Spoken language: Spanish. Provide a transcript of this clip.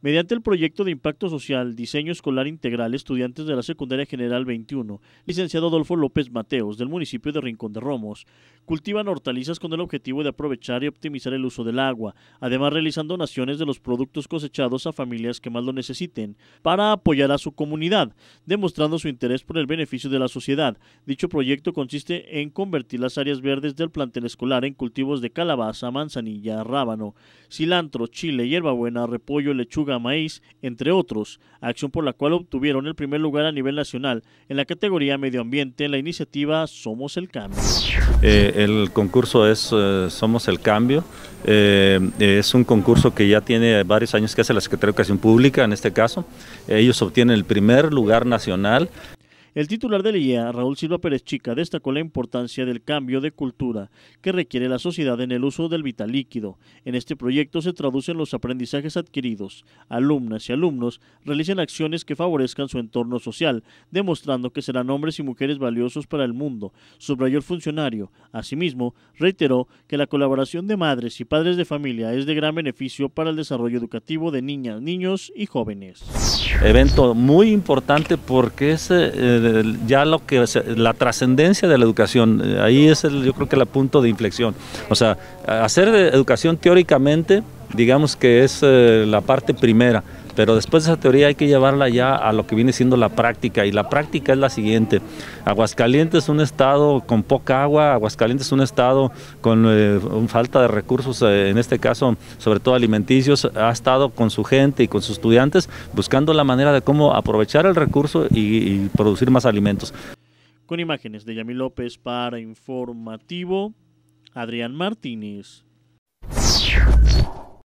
Mediante el proyecto de impacto social Diseño Escolar Integral Estudiantes de la Secundaria General 21, licenciado Adolfo López Mateos del municipio de Rincón de Romos, cultivan hortalizas con el objetivo de aprovechar y optimizar el uso del agua, además realizan donaciones de los productos cosechados a familias que más lo necesiten para apoyar a su comunidad, demostrando su interés por el beneficio de la sociedad. Dicho proyecto consiste en convertir las áreas verdes del plantel escolar en cultivos de calabaza, manzanilla, rábano, cilantro, chile, hierbabuena, repollo, lechuga, maíz, entre otros, acción por la cual obtuvieron el primer lugar a nivel nacional en la categoría Medio Ambiente en la iniciativa Somos el Cambio. Eh, el concurso es eh, Somos el Cambio. Eh, es un concurso que ya tiene varios años que hace la Secretaría de Educación Pública en este caso. Ellos obtienen el primer lugar nacional el titular la IEA, Raúl Silva Pérez Chica, destacó la importancia del cambio de cultura que requiere la sociedad en el uso del vital líquido. En este proyecto se traducen los aprendizajes adquiridos. Alumnas y alumnos realicen acciones que favorezcan su entorno social, demostrando que serán hombres y mujeres valiosos para el mundo, subrayó el funcionario. Asimismo, reiteró que la colaboración de madres y padres de familia es de gran beneficio para el desarrollo educativo de niñas, niños y jóvenes evento muy importante porque es eh, ya lo que la trascendencia de la educación, eh, ahí es yo creo que el punto de inflexión. O sea, hacer educación teóricamente, digamos que es eh, la parte primera, pero después de esa teoría hay que llevarla ya a lo que viene siendo la práctica y la práctica es la siguiente. Aguascalientes es un estado con poca agua, Aguascalientes es un estado con eh, falta de recursos, eh, en este caso sobre todo alimenticios, ha estado con su gente y con sus estudiantes buscando la manera de cómo aprovechar el recurso y, y producir más alimentos. Con imágenes de Yami López para Informativo, Adrián Martínez.